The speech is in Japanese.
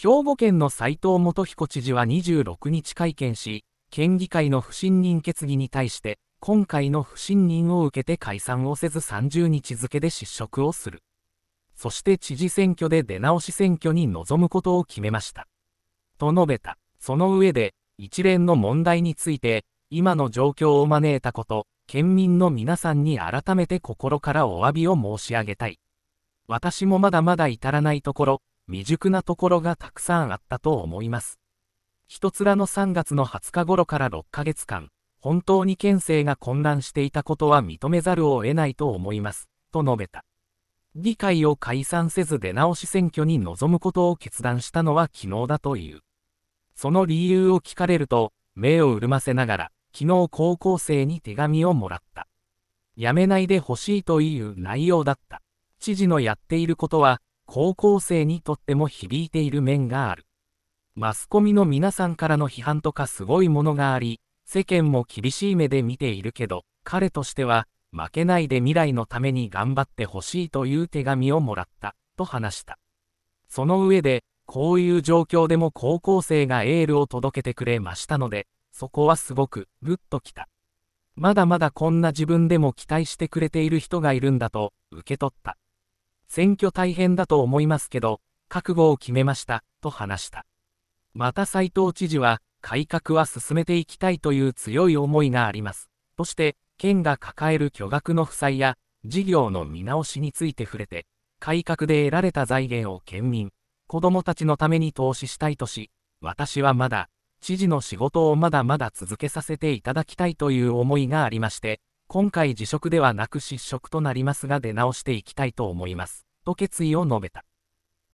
兵庫県の斉藤元彦知事は26日会見し、県議会の不信任決議に対して、今回の不信任を受けて解散をせず30日付で失職をする。そして知事選挙で出直し選挙に臨むことを決めました。と述べた。その上で、一連の問題について、今の状況を招いたこと、県民の皆さんに改めて心からお詫びを申し上げたい。私もまだまだ至らないところ、未熟なところがたくさんあったと思います。一つらの3月の20日頃から6ヶ月間、本当に県政が混乱していたことは認めざるを得ないと思います、と述べた。議会を解散せず出直し選挙に臨むことを決断したのは昨日だという。その理由を聞かれると、目を潤ませながら、昨日高校生に手紙をもらった。辞めないでほしいという内容だった。知事のやっていることは、高校生にとっても響いている面がある。マスコミの皆さんからの批判とかすごいものがあり、世間も厳しい目で見ているけど、彼としては、負けないで未来のために頑張ってほしいという手紙をもらった、と話した。その上で、こういう状況でも高校生がエールを届けてくれましたので、そこはすごく、ぐっときた。まだまだこんな自分でも期待してくれている人がいるんだと、受け取った。選挙大変だと思いますけど、覚悟を決めました、と話した。また斉藤知事は、改革は進めていきたいという強い思いがあります。として、県が抱える巨額の負債や、事業の見直しについて触れて、改革で得られた財源を県民、子供たちのために投資したいとし、私はまだ、知事の仕事をまだまだ続けさせていただきたいという思いがありまして、今回辞職ではなく失職となりますが出直していきたいと思います、と決意を述べた。